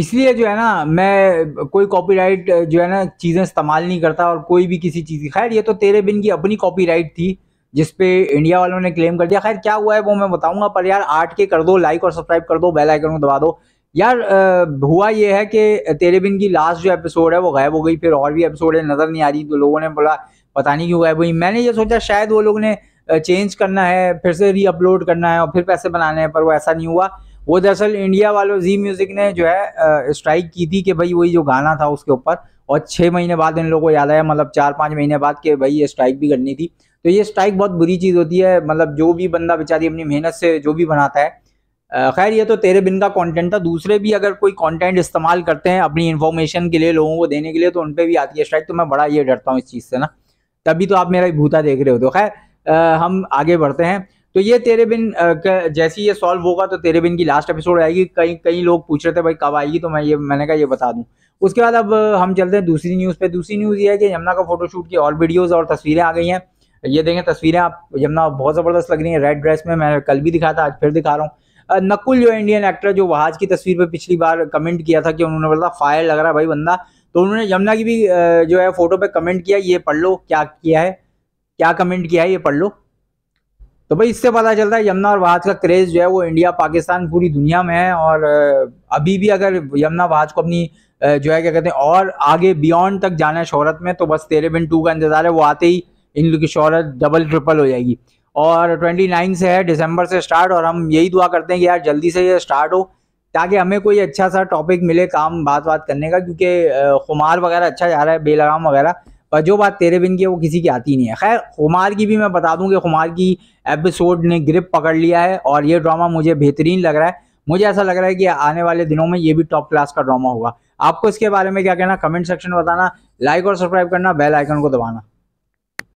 इसलिए जो है ना मैं कोई कॉपीराइट जो है ना चीज़ें इस्तेमाल नहीं करता और कोई भी किसी चीज़ की खैर ये तो तेरे बिन की अपनी कॉपीराइट थी जिसपे इंडिया वालों ने क्लेम कर दिया खैर क्या हुआ है वो मैं बताऊंगा पर यार आठ के कर दो लाइक और सब्सक्राइब कर दो बेल आइकन को दबा दो यार आ, हुआ ये है कि तेरे बिन की लास्ट जो एपिसोड है वो गायब हो गई फिर और भी एपिसोड है नज़र नहीं आ रही तो लोगों ने बोला पता नहीं क्यों गायब हुई मैंने ये सोचा शायद वो लोग ने चेंज करना है फिर से री अपलोड करना है और फिर पैसे बनाने हैं पर वो ऐसा नहीं हुआ वो दरअसल इंडिया वालों जी म्यूज़िक ने जो है स्ट्राइक की थी कि भाई वही जो गाना था उसके ऊपर और छः महीने बाद इन लोगों को याद आया मतलब चार पाँच महीने बाद कि भाई ये स्ट्राइक भी करनी थी तो ये स्ट्राइक बहुत बुरी चीज़ होती है मतलब जो भी बंदा बेचारी अपनी मेहनत से जो भी बनाता है खैर ये तो तेरे बिन का कंटेंट था दूसरे भी अगर कोई कंटेंट इस्तेमाल करते हैं अपनी इन्फॉर्मेशन के लिए लोगों को देने के लिए तो उन पर भी आती है स्ट्राइक तो मैं बड़ा ये डरता हूँ इस चीज़ से ना तभी तो आप मेरा भूता देख रहे हो तो खैर हम आगे बढ़ते हैं तो ये तेरे बिन जैसे ये सॉल्व होगा तो तेरे बिन की लास्ट एपिसोड आएगी कई कई लोग पूछ रहे थे भाई कब आएगी तो मैं ये मैंने कहा ये बता दूं उसके बाद अब हम चलते हैं दूसरी न्यूज़ पे दूसरी न्यूज़ ये है कि यमुना का फोटोशूट की और वीडियोज़ और तस्वीरें आ गई हैं ये देखें तस्वीरें आप यमुना बहुत ज़बरदस्त लग रही है रेड ड्रेस में मैं कल भी दिखाया था आज फिर दिखा रहा हूँ नकुल जो इंडियन एक्टर जो वहाज की तस्वीर पर पिछली बार कमेंट किया था कि उन्होंने बोला फायर लग रहा है भाई बंदा तो उन्होंने यमुना की भी जो है फोटो पर कमेंट किया ये पढ़ लो क्या किया है क्या कमेंट किया है ये पढ़ लो तो भाई इससे पता चलता है यमुना और वहाज का क्रेज जो है वो इंडिया पाकिस्तान पूरी दुनिया में है और अभी भी अगर यमुना वहाज को अपनी जो है क्या कहते हैं और आगे बियॉन्ड तक जाना है शहरत में तो बस तेरे बिन टू का इंतजार है वो आते ही इन लोग की शहरत डबल ट्रिपल हो जाएगी और ट्वेंटी नाइन से है दिसंबर से स्टार्ट और हम यही दुआ करते हैं कि यार जल्दी से ये स्टार्ट हो ताकि हमें कोई अच्छा सा टॉपिक मिले काम बात बात करने का क्योंकि खुमार वगैरह अच्छा जा रहा है बेलगाम वगैरह पर जो बात तेरे बिन की है वो किसी की आती नहीं है खैर कुमार की भी मैं बता दूं कि कुमार की एपिसोड ने ग्रिप पकड़ लिया है और ये ड्रामा मुझे बेहतरीन लग रहा है मुझे ऐसा लग रहा है कि आने वाले दिनों में ये भी टॉप क्लास का ड्रामा होगा आपको इसके बारे में क्या कहना कमेंट सेक्शन में बताना लाइक और सब्सक्राइब करना बेल आइकन को दबाना